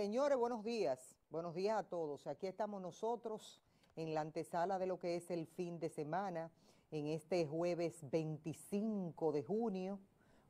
Señores, buenos días. Buenos días a todos. Aquí estamos nosotros en la antesala de lo que es el fin de semana, en este jueves 25 de junio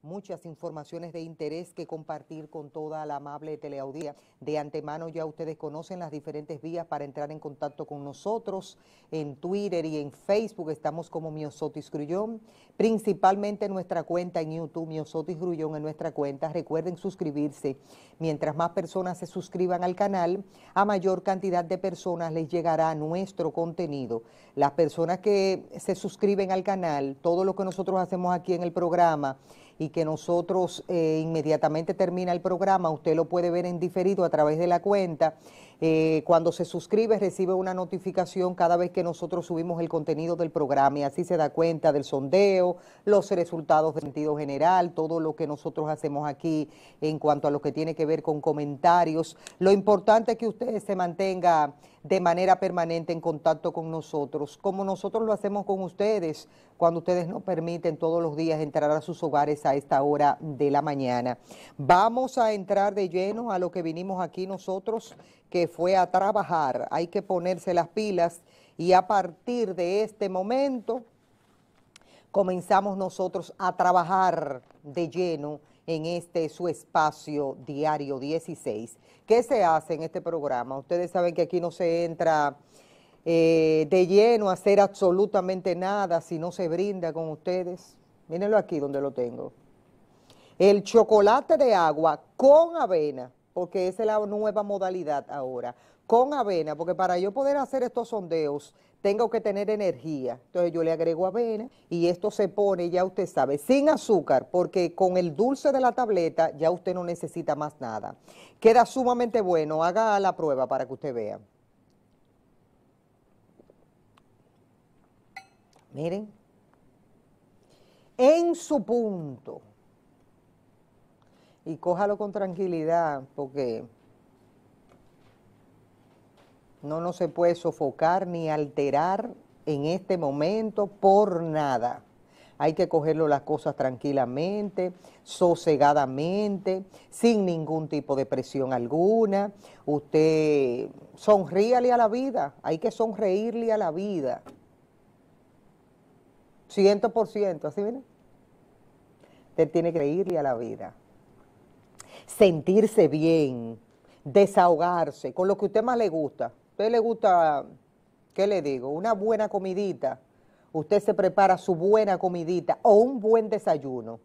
muchas informaciones de interés que compartir con toda la amable teleaudía... De antemano ya ustedes conocen las diferentes vías para entrar en contacto con nosotros. En Twitter y en Facebook estamos como Miosotis Grullón. Principalmente nuestra cuenta en YouTube, Miosotis Grullón en nuestra cuenta. Recuerden suscribirse. Mientras más personas se suscriban al canal, a mayor cantidad de personas les llegará nuestro contenido. Las personas que se suscriben al canal, todo lo que nosotros hacemos aquí en el programa, y que nosotros eh, inmediatamente termina el programa, usted lo puede ver en diferido a través de la cuenta eh, cuando se suscribe recibe una notificación cada vez que nosotros subimos el contenido del programa y así se da cuenta del sondeo, los resultados de sentido general, todo lo que nosotros hacemos aquí en cuanto a lo que tiene que ver con comentarios. Lo importante es que usted se mantenga de manera permanente en contacto con nosotros, como nosotros lo hacemos con ustedes, cuando ustedes nos permiten todos los días entrar a sus hogares a esta hora de la mañana. Vamos a entrar de lleno a lo que vinimos aquí nosotros, que fue a trabajar. Hay que ponerse las pilas y a partir de este momento comenzamos nosotros a trabajar de lleno en este su espacio diario 16. ¿Qué se hace en este programa? Ustedes saben que aquí no se entra eh, de lleno a hacer absolutamente nada si no se brinda con ustedes. Mírenlo aquí donde lo tengo. El chocolate de agua con avena porque es la nueva modalidad ahora, con avena, porque para yo poder hacer estos sondeos tengo que tener energía. Entonces yo le agrego avena y esto se pone, ya usted sabe, sin azúcar, porque con el dulce de la tableta ya usted no necesita más nada. Queda sumamente bueno, haga la prueba para que usted vea. Miren, en su punto y cójalo con tranquilidad porque no, no se puede sofocar ni alterar en este momento por nada. Hay que cogerlo las cosas tranquilamente, sosegadamente, sin ningún tipo de presión alguna. Usted sonríale a la vida, hay que sonreírle a la vida. Ciento por ciento, ¿así viene? Usted tiene que irle a la vida sentirse bien, desahogarse con lo que a usted más le gusta. A usted le gusta, ¿qué le digo? Una buena comidita. Usted se prepara su buena comidita o un buen desayuno.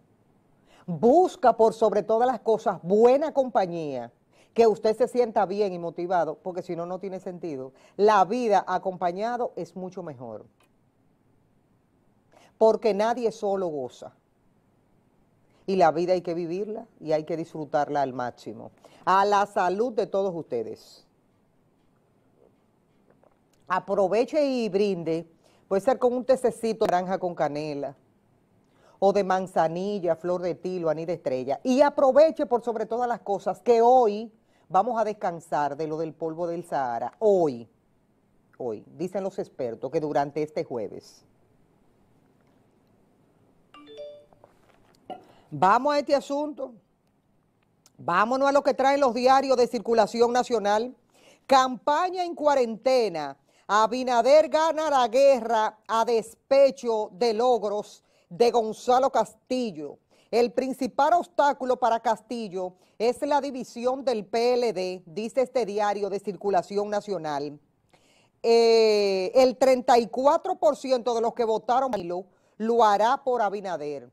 Busca por sobre todas las cosas buena compañía, que usted se sienta bien y motivado, porque si no, no tiene sentido. La vida acompañado es mucho mejor. Porque nadie solo goza y la vida hay que vivirla y hay que disfrutarla al máximo. A la salud de todos ustedes. Aproveche y brinde. Puede ser con un tececito de naranja con canela o de manzanilla, flor de tilo, anida estrella. Y aproveche por sobre todas las cosas que hoy vamos a descansar de lo del polvo del Sahara. Hoy, hoy, dicen los expertos que durante este jueves Vamos a este asunto. Vámonos a lo que traen los diarios de circulación nacional. Campaña en cuarentena. Abinader gana la guerra a despecho de logros de Gonzalo Castillo. El principal obstáculo para Castillo es la división del PLD, dice este diario de circulación nacional. Eh, el 34% de los que votaron lo hará por Abinader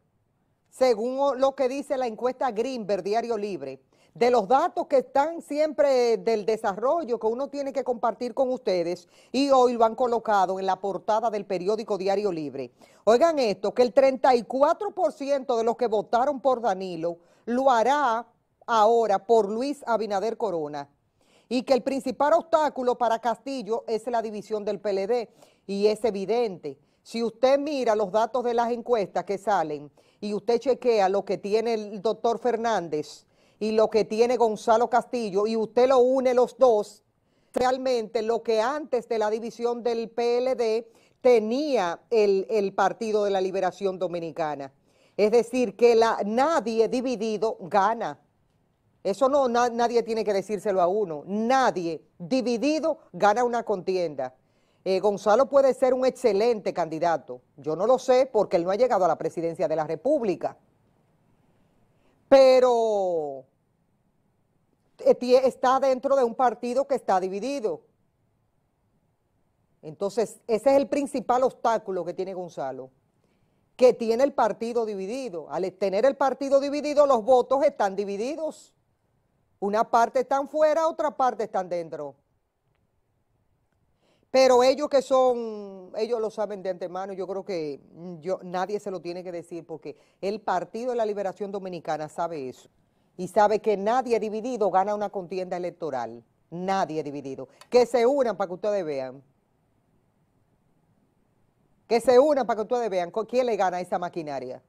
según lo que dice la encuesta Greenberg, Diario Libre, de los datos que están siempre del desarrollo que uno tiene que compartir con ustedes y hoy lo han colocado en la portada del periódico Diario Libre. Oigan esto, que el 34% de los que votaron por Danilo lo hará ahora por Luis Abinader Corona y que el principal obstáculo para Castillo es la división del PLD y es evidente. Si usted mira los datos de las encuestas que salen, y usted chequea lo que tiene el doctor Fernández y lo que tiene Gonzalo Castillo y usted lo une los dos, realmente lo que antes de la división del PLD tenía el, Partido de la Liberación Dominicana. Es decir, que la, nadie dividido gana. Eso no, nadie tiene que decírselo a uno. Nadie dividido gana una contienda. Eh, Gonzalo puede ser un excelente candidato. Yo no lo sé porque él no ha llegado a la presidencia de la República. Pero eh, está dentro de un partido que está dividido. Entonces, ese es el principal obstáculo que tiene Gonzalo, que tiene el partido dividido. Al tener el partido dividido, los votos están divididos. Una parte están fuera, otra parte están dentro. Pero ellos que son, ellos lo saben de antemano, yo creo que mm, yo, nadie se lo tiene que decir porque el Partido de la Liberación Dominicana sabe eso y sabe que nadie dividido gana una contienda electoral, nadie dividido. Que se unan para que ustedes vean. Que se unan para que ustedes vean quién le gana a esa maquinaria.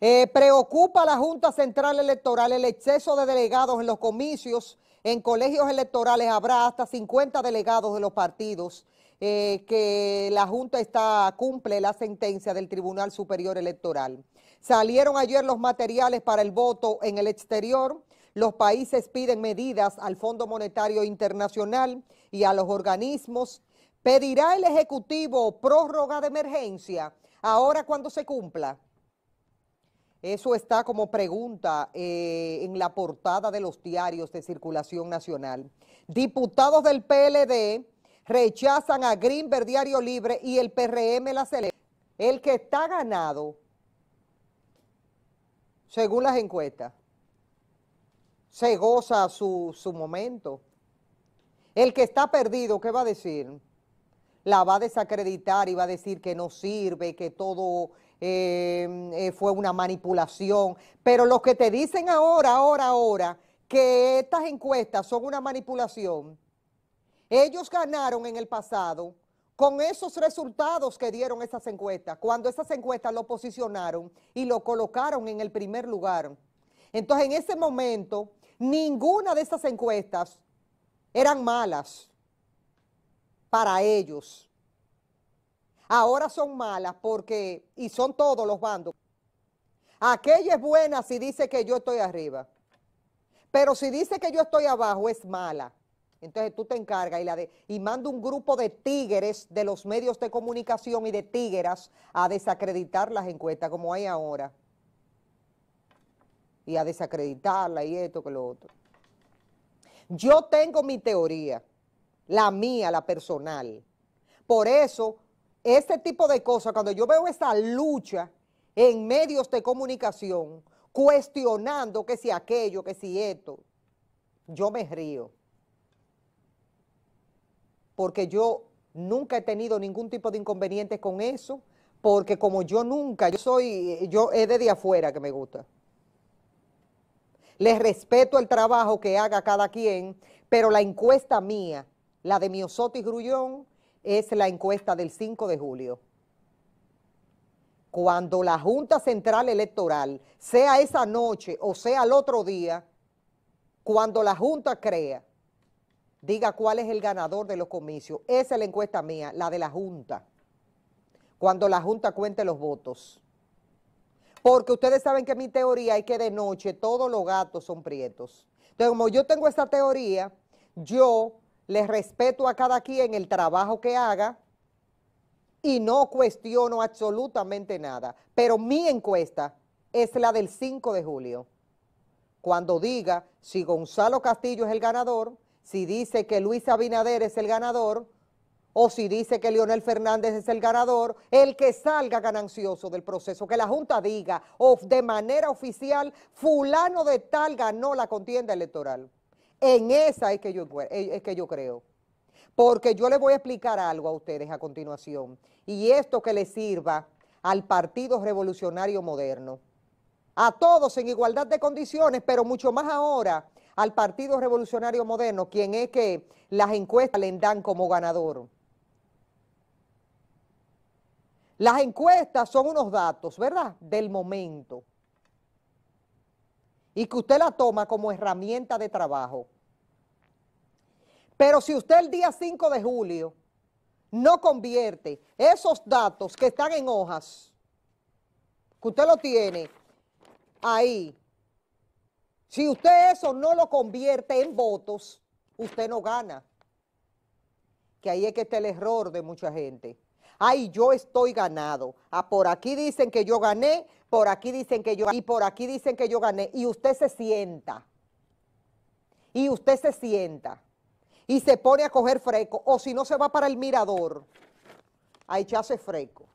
Eh, preocupa a la Junta Central Electoral el exceso de delegados en los comicios en colegios electorales habrá hasta 50 delegados de los partidos eh, que la Junta está, cumple la sentencia del Tribunal Superior Electoral. Salieron ayer los materiales para el voto en el exterior. Los países piden medidas al Fondo Monetario Internacional y a los organismos. ¿Pedirá el Ejecutivo prórroga de emergencia ahora cuando se cumpla? Eso está como pregunta eh, en la portada de los diarios de circulación nacional. Diputados del PLD rechazan a Greenberg Diario Libre y el PRM la celebra. El que está ganado, según las encuestas, se goza su, su momento. El que está perdido, ¿qué va a decir? La va a desacreditar y va a decir que no sirve, que todo eh, eh, fue una manipulación. Pero los que te dicen ahora, ahora, ahora, que estas encuestas son una manipulación, ellos ganaron en el pasado con esos resultados que dieron esas encuestas, cuando esas encuestas lo posicionaron y lo colocaron en el primer lugar. Entonces, en ese momento, ninguna de esas encuestas eran malas para ellos ahora son malas porque, y son todos los bandos. Aquella es buena si dice que yo estoy arriba, pero si dice que yo estoy abajo es mala. Entonces tú te encargas y, manda un grupo de tigres de los medios de comunicación y de tigueras a desacreditar las encuestas como hay ahora. Y a desacreditarla y esto que lo otro. Yo tengo mi teoría, la mía, la personal. Por eso este tipo de cosas, cuando yo veo esa lucha en medios de comunicación, cuestionando que si aquello, que si esto, yo me río. Porque yo nunca he tenido ningún tipo de inconveniente con eso, porque como yo nunca, yo soy, yo es de afuera que me gusta. Les respeto el trabajo que haga cada quien, pero la encuesta mía, la de Miosotis Grullón, es la encuesta del 5 de julio. Cuando la Junta Central Electoral, sea esa noche o sea el otro día, cuando la Junta crea, diga cuál es el ganador de los comicios. Esa es la encuesta mía, la de la Junta. Cuando la Junta cuente los votos. Porque ustedes saben que mi teoría es que de noche todos los gatos son prietos. Entonces, como yo tengo esta teoría, yo les respeto a cada quien el trabajo que haga y no cuestiono absolutamente nada. Pero mi encuesta es la del 5 de julio, cuando diga si Gonzalo Castillo es el ganador, si dice que Luis Abinader es el ganador, o si dice que Leonel Fernández es el ganador, el que salga ganancioso del proceso, que la Junta diga o de manera oficial, fulano de tal ganó la contienda electoral. En esa es que yo, eh, es que yo creo. Porque yo les voy a explicar algo a ustedes a continuación. Y esto que les sirva al Partido Revolucionario Moderno. A todos en igualdad de condiciones, pero mucho más ahora al Partido Revolucionario Moderno, quien es que las encuestas le dan como ganador. Las encuestas son unos datos, ¿verdad? Del momento y que usted la toma como herramienta de trabajo. Pero si usted el día 5 de julio no convierte esos datos que están en hojas, que usted lo tiene ahí, si usted eso no lo convierte en votos, usted no gana. Que ahí es que está el error de mucha gente ay, yo estoy ganado. Ah, por aquí dicen que yo gané, por aquí dicen que yo y por aquí dicen que yo gané. Y usted se sienta. Y usted se sienta. Y se pone a coger freco O si no, se va para el mirador a echarse fresco.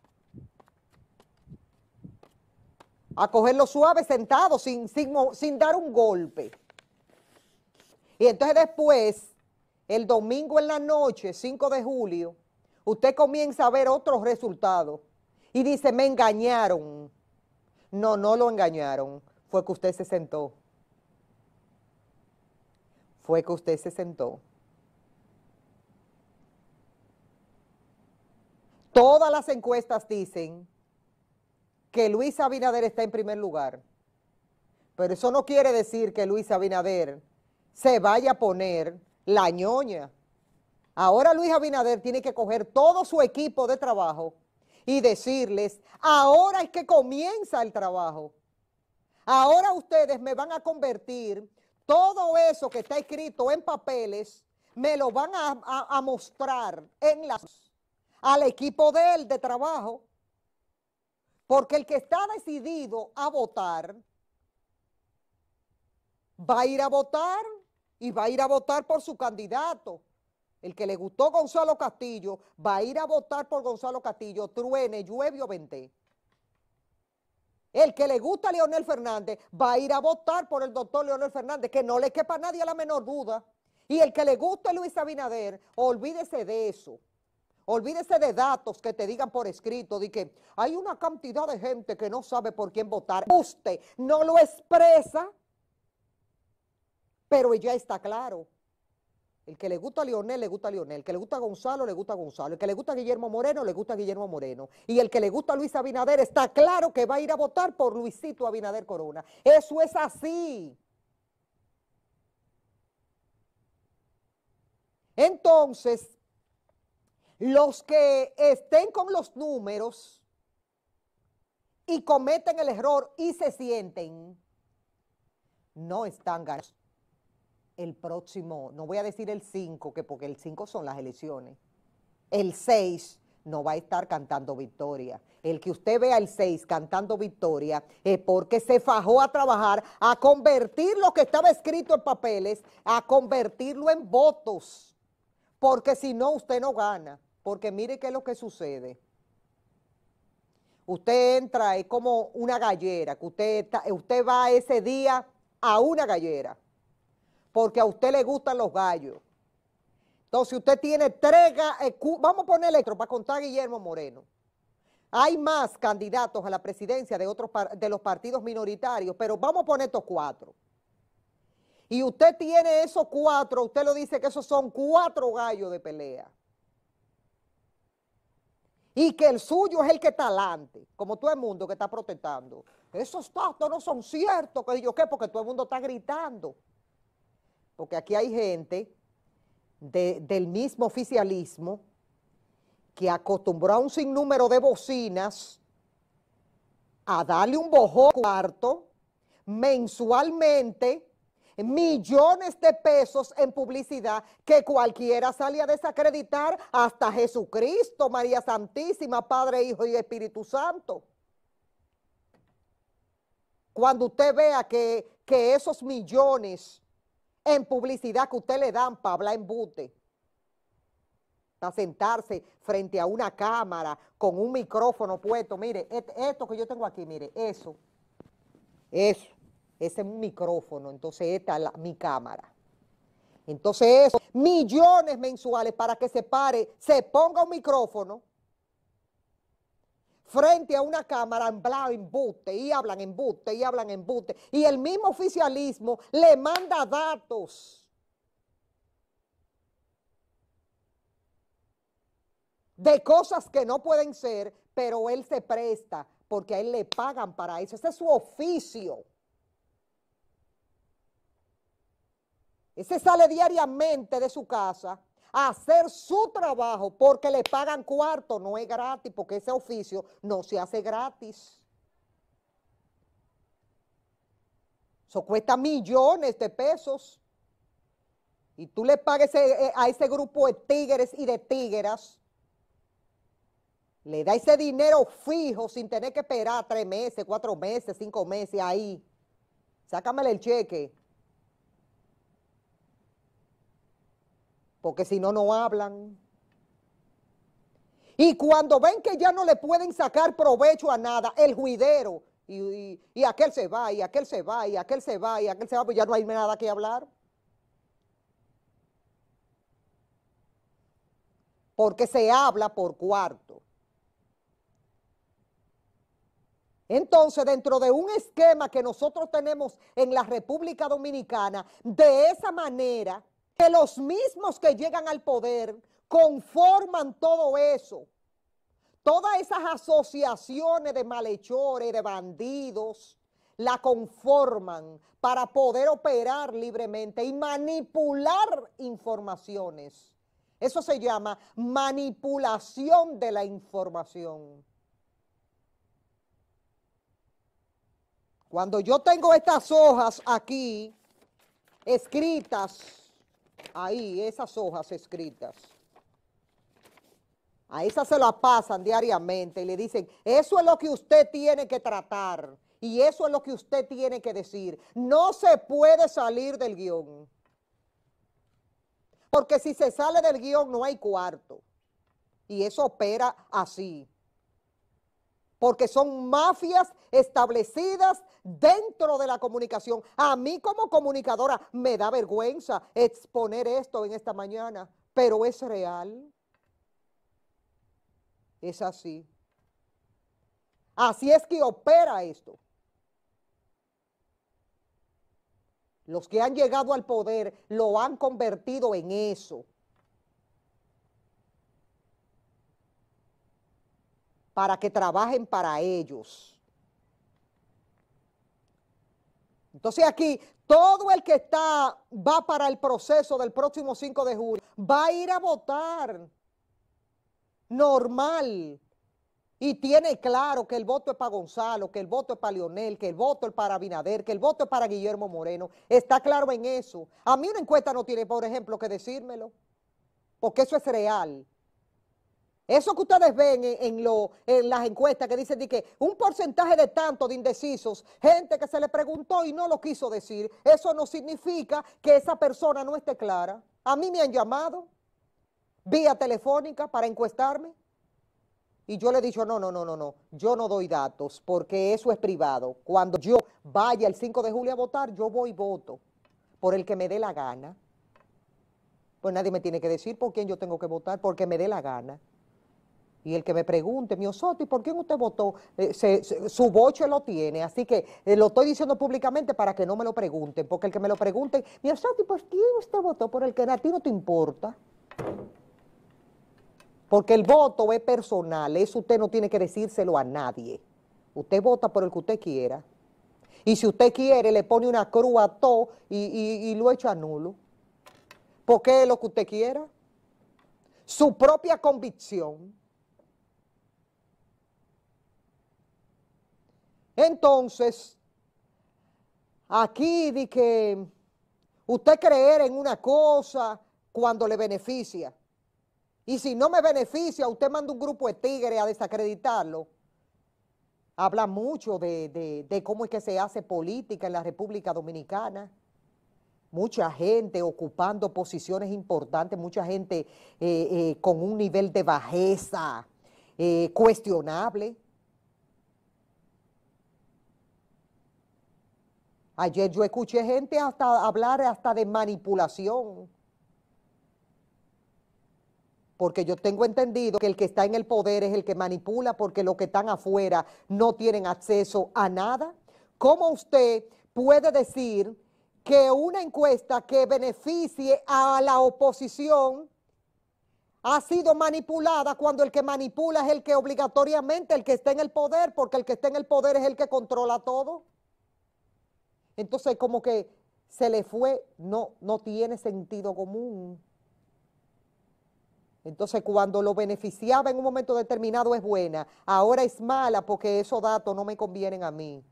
A cogerlo suave sentado, sin, sin dar un golpe. Y entonces después, el domingo en la noche, 5 de julio, usted comienza a ver otros resultados y dice, me engañaron. No, no lo engañaron, fue que usted se sentó. Fue que usted se sentó. Todas las encuestas dicen que Luis Abinader está en primer lugar. Pero eso no quiere decir que Luis Abinader se vaya a poner la ñoña. Ahora Luis Abinader tiene que coger todo su equipo de trabajo y decirles, ahora es que comienza el trabajo. Ahora ustedes me van a convertir todo eso que está escrito en papeles, me lo van a, mostrar en las, al equipo de él de trabajo. Porque el que está decidido a votar, va a ir a votar y va a ir a votar por su candidato. El que le gustó Gonzalo Castillo va a ir a votar por Gonzalo Castillo, truene, llueve o vente. El que le gusta Leonel Fernández va a ir a votar por el doctor Leonel Fernández, que no le quepa a nadie la menor duda. Y el que le gusta Luis Abinader, olvídese de eso. Olvídese de datos que te digan por escrito, de que hay una cantidad de gente que no sabe por quién votar. Usted no lo expresa, pero ya está claro. El que le gusta a Lionel, le gusta a Lionel. El que le gusta a Gonzalo, le gusta a Gonzalo. El que le gusta a Guillermo Moreno, le gusta a Guillermo Moreno. Y el que le gusta a Luis Abinader está claro que va a ir a votar por Luisito Abinader Corona. Eso es así. Entonces, los que estén con los números y cometen el error y se sienten, no están ganando el próximo, no voy a decir el 5, que porque el 5 son las elecciones, el 6 no va a estar cantando victoria. El que usted vea el 6 cantando victoria es porque se fajó a trabajar, a convertir lo que estaba escrito en papeles, a convertirlo en votos. Porque si no, usted no gana. Porque mire qué es lo que sucede. Usted entra, es como una gallera, que usted, usted va ese día a una gallera porque a usted le gustan los gallos. Entonces usted tiene tres, eh, vamos a poner electro para contar a Guillermo Moreno. Hay más candidatos a la presidencia de, otros de los partidos minoritarios, pero vamos a poner estos cuatro. Y usted tiene esos cuatro, usted lo dice que esos son cuatro gallos de pelea. Y que el suyo es el que está adelante, como todo el mundo que está protestando. Esos datos no son ciertos, que yo qué, porque todo el mundo está gritando porque aquí hay gente del mismo oficialismo que acostumbró a un sinnúmero de bocinas a darle un bojo cuarto mensualmente millones de pesos en publicidad que cualquiera sale a desacreditar hasta Jesucristo, María Santísima, Padre, Hijo y Espíritu Santo. Cuando usted vea que, que esos millones en publicidad que usted le dan para hablar bute. para sentarse frente a una cámara con un micrófono puesto. Mire, esto que yo tengo aquí, mire, eso, eso, ese es un micrófono, entonces esta es mi cámara. Entonces eso, millones mensuales para que se pare, se ponga un micrófono frente a una cámara en embuste y hablan embuste y hablan en embuste. Y el mismo oficialismo le manda datos. de cosas que no pueden ser, pero él se presta porque a él le pagan para eso. Ese es su oficio. Ese sale diariamente de su casa hacer su trabajo porque le pagan cuarto, no es gratis, porque ese oficio no se hace gratis. Eso cuesta millones de pesos. Y tú le pagues eh, a ese grupo de tigres y de tigueras le da ese dinero fijo sin tener que esperar tres meses, cuatro meses, cinco meses ahí. Sácamele el cheque. porque si no, no hablan. Y cuando ven que ya no le pueden sacar provecho a nada, el juidero, y, aquel se va, y aquel se va, y aquel se va, y aquel se va, pues ya no hay nada que hablar. Porque se habla por cuarto. Entonces, dentro de un esquema que nosotros tenemos en la República Dominicana, de esa manera que los mismos que llegan al poder conforman todo eso. Todas esas asociaciones de malhechores, de bandidos, la conforman para poder operar libremente y manipular informaciones. Eso se llama manipulación de la información. Cuando yo tengo estas hojas aquí escritas, Ahí, esas hojas escritas. A esas se las pasan diariamente y le dicen, eso es lo que usted tiene que tratar y eso es lo que usted tiene que decir. No se puede salir del guión. Porque si se sale del guión no hay cuarto. Y eso opera así porque son mafias establecidas dentro de la comunicación. A mí como comunicadora me da vergüenza exponer esto en esta mañana, pero es real. Es así. Así es que opera esto. Los que han llegado al poder lo han convertido en eso. para que trabajen para ellos. Entonces aquí, todo el que está, va para el proceso del próximo 5 de julio, va a ir a votar normal. Y tiene claro que el voto es para Gonzalo, que el voto es para Leonel, que el voto es para Binader, que el voto es para Guillermo Moreno. Está claro en eso. A mí una encuesta no tiene, por ejemplo, que decírmelo, porque eso es real. Eso que ustedes ven en, en las encuestas que dicen de que un porcentaje de tanto de indecisos, gente que se le preguntó y no lo quiso decir, eso no significa que esa persona no esté clara. A mí me han llamado vía telefónica para encuestarme y yo le he dicho, no, no, no, no, no, yo no doy datos porque eso es privado. Cuando yo vaya el 5 de julio a votar, yo voy y voto por el que me dé la gana. Pues nadie me tiene que decir por quién yo tengo que votar, porque me dé la gana. Y el que me pregunte, mi Osoto, por quién usted votó? Eh, su boche lo tiene, así que eh, lo estoy diciendo públicamente para que no me lo pregunten, porque el que me lo pregunte, mi Osoto, ¿por quién usted votó? Por el que a ti no te importa. Porque el voto es personal, eso usted no tiene que decírselo a nadie. Usted vota por el que usted quiera. Y si usted quiere, le pone una cruz a todo y, lo echa nulo. Porque es lo que usted quiera. Su propia convicción. Entonces, aquí di que usted creer en una cosa cuando le beneficia. Y si no me beneficia, usted manda un grupo de tigres a desacreditarlo. Habla mucho de, cómo es que se hace política en la República Dominicana mucha gente ocupando posiciones importantes, mucha gente eh, eh, con un nivel de bajeza eh, cuestionable. Ayer yo escuché gente hasta hablar hasta de manipulación. Porque yo tengo entendido que el que está en el poder es el que manipula porque los que están afuera no tienen acceso a nada. ¿Cómo usted puede decir que una encuesta que beneficie a la oposición ha sido manipulada cuando el que manipula es el que obligatoriamente, el que está en el poder, porque el que está en el poder es el que controla todo? Entonces, como que se le fue, no, no tiene sentido común. Entonces, cuando lo beneficiaba en un momento determinado es buena, ahora es mala porque esos datos no me convienen a mí.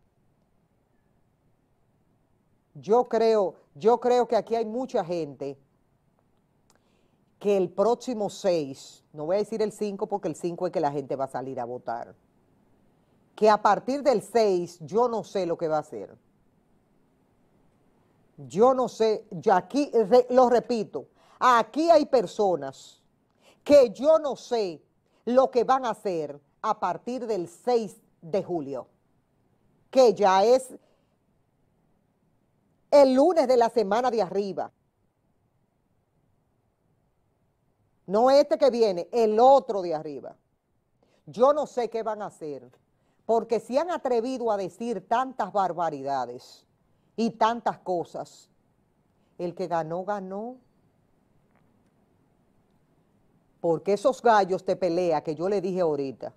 Yo creo, yo creo que aquí hay mucha gente que el próximo 6, no voy a decir el 5 porque el 5 es que la gente va a salir a votar, que a partir del 6 yo no sé lo que va a hacer. Yo no sé, ya aquí lo repito, aquí hay personas que yo no sé lo que van a hacer a partir del 6 de julio, que ya es el lunes de la semana de arriba. No este que viene, el otro de arriba. Yo no sé qué van a hacer, porque se han atrevido a decir tantas barbaridades y tantas cosas. El que ganó, ganó. Porque esos gallos de pelea, que yo le dije ahorita,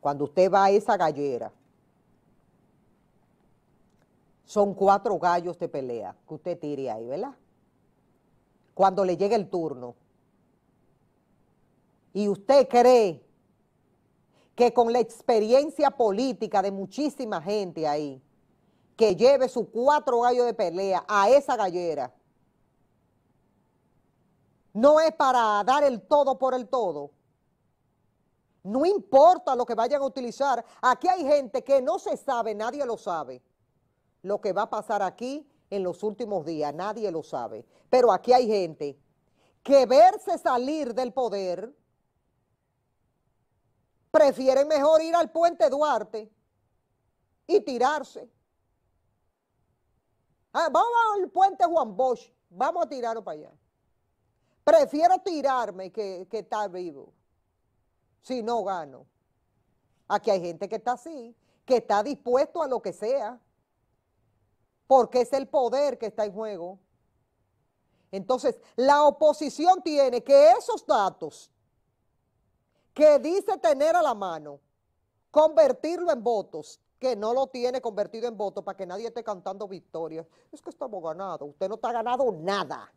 cuando usted va a esa gallera, son cuatro gallos de pelea que usted tire ahí, ¿verdad? Cuando le llegue el turno. Y usted cree que con la experiencia política de muchísima gente ahí, que lleve sus cuatro gallos de pelea a esa gallera. No es para dar el todo por el todo. No importa lo que vayan a utilizar. Aquí hay gente que no se sabe, nadie lo sabe. Lo que va a pasar aquí en los últimos días, nadie lo sabe. Pero aquí hay gente que verse salir del poder, prefiere mejor ir al puente Duarte y tirarse. Ah, vamos al puente Juan Bosch, vamos a tirarlo para allá. Prefiero tirarme que, que estar vivo, si no gano. Aquí hay gente que está así, que está dispuesto a lo que sea, porque es el poder que está en juego. Entonces, la oposición tiene que esos datos que dice tener a la mano, convertirlo en votos que no lo tiene convertido en voto para que nadie esté cantando victoria. Es que estamos ganados. Usted no está ganado nada.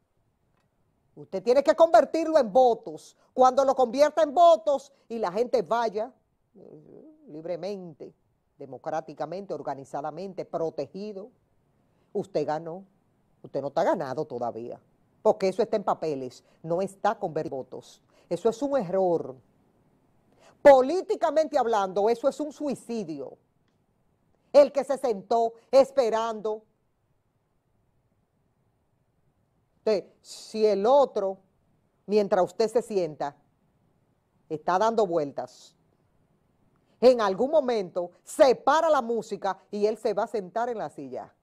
Usted tiene que convertirlo en votos. Cuando lo convierta en votos y la gente vaya eh, libremente, democráticamente, organizadamente, protegido, usted ganó. Usted no está ganado todavía, porque eso está en papeles, no está convertido en votos. Eso es un error. Políticamente hablando, eso es un suicidio el que se sentó esperando. si el otro, mientras usted se sienta, está dando vueltas, en algún momento se para la música y él se va a sentar en la silla.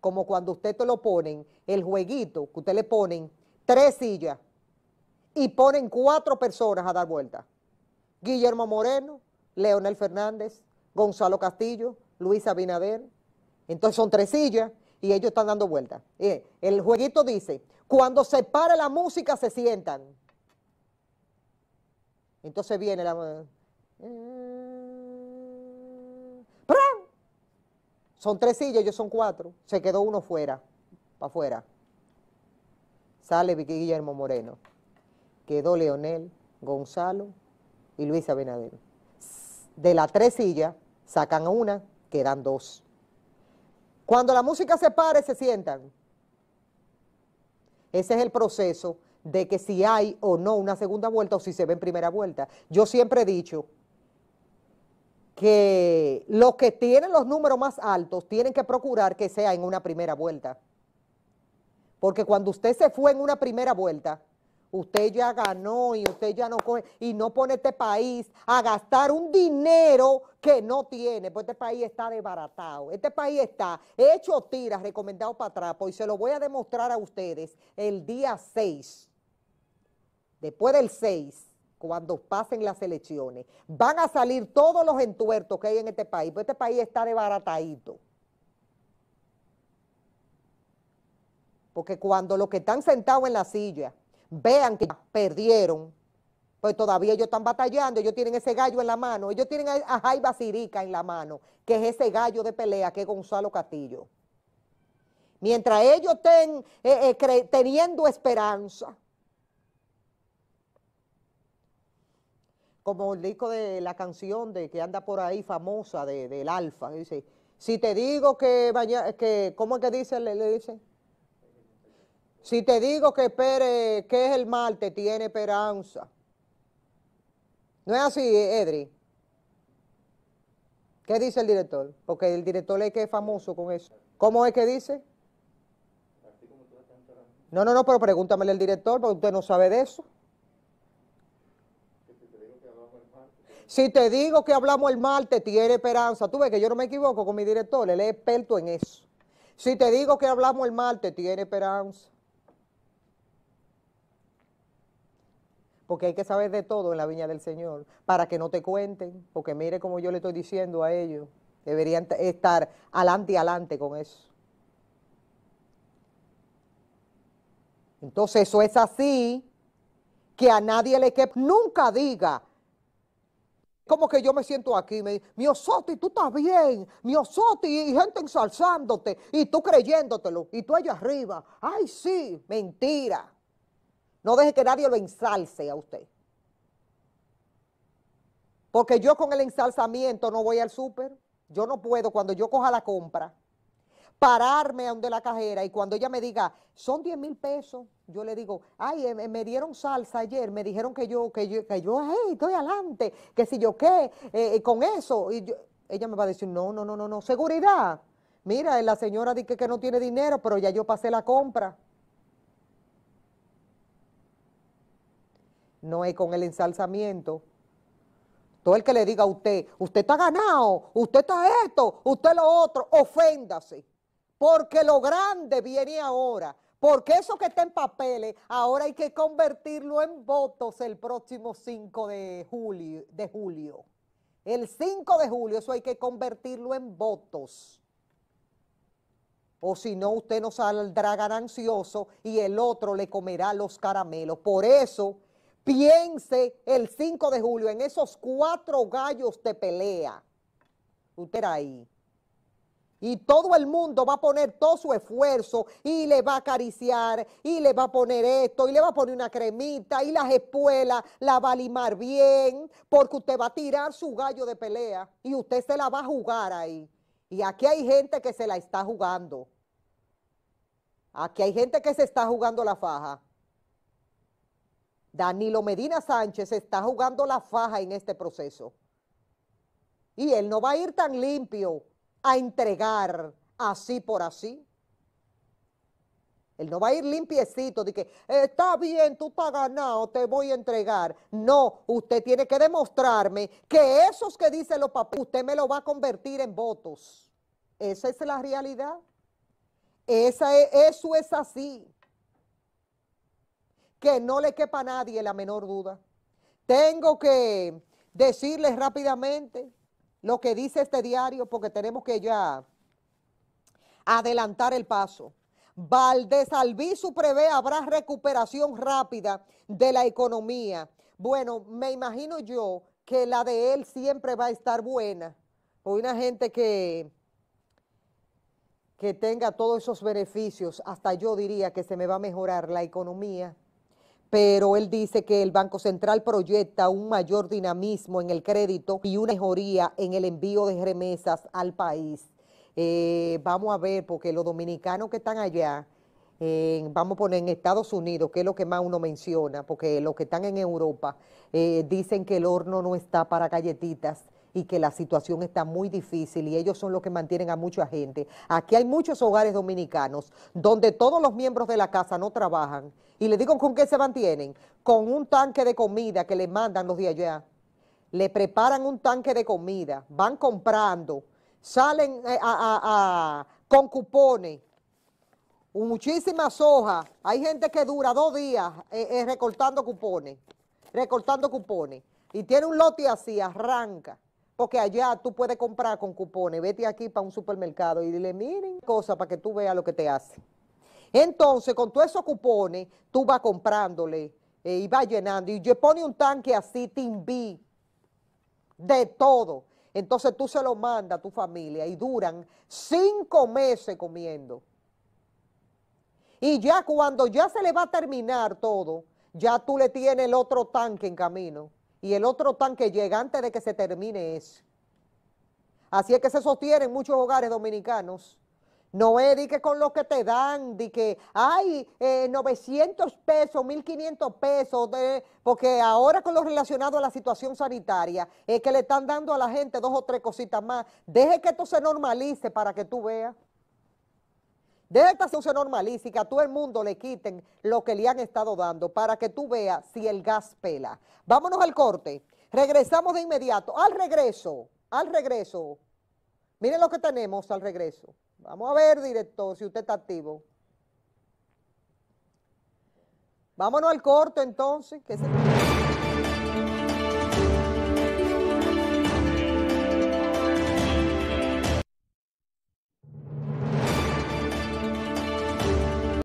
Como cuando usted te lo ponen, el jueguito que usted le ponen, tres sillas y ponen cuatro personas a dar vueltas. Guillermo Moreno, Leonel Fernández, Gonzalo Castillo, Luisa Abinader. Entonces son tres sillas y ellos están dando vueltas. El jueguito dice, cuando se para la música se sientan. Entonces viene la... Son tres sillas, ellos son cuatro. Se quedó uno fuera, para afuera. Sale Guillermo Moreno. Quedó Leonel, Gonzalo y Luisa Abinader. De las tres sillas, Sacan una, quedan dos. Cuando la música se pare, se sientan. Ese es el proceso de que si hay o no una segunda vuelta o si se ve en primera vuelta. Yo siempre he dicho que los que tienen los números más altos tienen que procurar que sea en una primera vuelta. Porque cuando usted se fue en una primera vuelta, usted ya ganó y usted ya no coge, y no pone este país a gastar un dinero que no tiene, porque este país está desbaratado, este país está hecho tiras, recomendado para trapo, y se lo voy a demostrar a ustedes el día 6, después del 6, cuando pasen las elecciones, van a salir todos los entuertos que hay en este país, porque este país está desbaratadito. Porque cuando los que están sentados en la silla vean que perdieron, pues todavía ellos están batallando, ellos tienen ese gallo en la mano, ellos tienen a Jaiba Sirica en la mano, que es ese gallo de pelea que es Gonzalo Castillo. Mientras ellos estén eh, eh, teniendo esperanza, como el disco de la canción de que anda por ahí famosa del Alfa, dice, si te digo que que, ¿cómo es que dice? Le, dice, si te digo que espere, que es el mal, te tiene esperanza. ¿No es así, Edri? ¿Qué dice el director? Porque el director es que es famoso con eso. ¿Cómo es que dice? No, no, no, pero pregúntame al director, porque usted no sabe de eso. Si te digo que hablamos el te tiene esperanza. Tú ves que yo no me equivoco con mi director, él es experto en eso. Si te digo que hablamos el te tiene esperanza. porque hay que saber de todo en la viña del Señor, para que no te cuenten, porque mire como yo le estoy diciendo a ellos, deberían estar adelante y adelante con eso. Entonces eso es así, que a nadie le que nunca diga, como que yo me siento aquí, me y tú estás bien, mi Miosoti, y gente ensalzándote, y tú creyéndotelo, y tú allá arriba, ay sí, mentira. No deje que nadie lo ensalce a usted. Porque yo con el ensalzamiento no voy al súper. Yo no puedo cuando yo coja la compra pararme a donde la cajera y cuando ella me diga, son 10 mil pesos, yo le digo, ay, eh, me dieron salsa ayer, me dijeron que yo, que yo, que yo, estoy adelante, que si yo qué, eh, eh, con eso. Y ella me va a decir, no, no, no, no, no, seguridad. Mira, la señora dice que no tiene dinero, pero ya yo pasé la compra. no es con el ensalzamiento. Todo el que le diga a usted, usted está ganado, usted está esto, usted lo otro, oféndase. Porque lo grande viene ahora. Porque eso que está en papeles, ahora hay que convertirlo en votos el próximo 5 de julio. De julio. El 5 de julio, eso hay que convertirlo en votos. O si no, usted no saldrá ganancioso y el otro le comerá los caramelos. Por eso Piense el 5 de julio en esos cuatro gallos de pelea. Usted era ahí. Y todo el mundo va a poner todo su esfuerzo y le va a acariciar y le va a poner esto y le va a poner una cremita y las espuelas la va a limar bien porque usted va a tirar su gallo de pelea y usted se la va a jugar ahí. Y aquí hay gente que se la está jugando. Aquí hay gente que se está jugando la faja. Danilo Medina Sánchez está jugando la faja en este proceso. Y él no va a ir tan limpio a entregar así por así. Él no va a ir limpiecito de que está bien, tú estás ganado, te voy a entregar. No, usted tiene que demostrarme que esos que dicen los papeles, usted me lo va a convertir en votos. Esa es la realidad. E, eso es así que no le quepa a nadie la menor duda. Tengo que decirles rápidamente lo que dice este diario porque tenemos que ya adelantar el paso. Valdés Albizu prevé habrá recuperación rápida de la economía. Bueno, me imagino yo que la de él siempre va a estar buena. una gente que, que tenga todos esos beneficios, hasta yo diría que se me va a mejorar la economía pero él dice que el Banco Central proyecta un mayor dinamismo en el crédito y una mejoría en el envío de remesas al país. Eh, vamos a ver, porque los dominicanos que están allá, eh, vamos a poner en Estados Unidos, que es lo que más uno menciona, porque los que están en Europa eh, dicen que el horno no está para galletitas y que la situación está muy difícil y ellos son los que mantienen a mucha gente. Aquí hay muchos hogares dominicanos donde todos los miembros de la casa no trabajan y les digo con qué se mantienen, con un tanque de comida que le mandan los de allá. Le preparan un tanque de comida, van comprando, salen eh, a, con cupones, muchísimas hojas. Hay gente que dura dos días eh, eh, recortando cupones, recortando cupones. Y tiene un lote así, arranca. Porque allá tú puedes comprar con cupones, vete aquí para un supermercado y dile, miren, cosas para que tú veas lo que te hace. Entonces, con todos esos cupones, tú vas comprándole eh, y vas llenando. Y yo pone un tanque así, b de todo. Entonces tú se lo manda a tu familia y duran cinco meses comiendo. Y ya cuando ya se le va a terminar todo, ya tú le tienes el otro tanque en camino y el otro tanque llega antes de que se termine eso. Así es que se sostienen muchos hogares dominicanos. No es di que con lo que te dan, di que hay 900 eh, pesos, 1500 pesos, de, porque ahora con lo relacionado a la situación sanitaria, es que le están dando a la gente dos o tres cositas más. Deje que esto se normalice para que tú veas. Debe esta situación normalística, que a todo el mundo le quiten lo que le han estado dando para que tú veas si el gas pela. Vámonos al corte. Regresamos de inmediato. Al regreso, al regreso. Miren lo que tenemos al regreso. Vamos a ver, director, si usted está activo. Vámonos al corte entonces. Que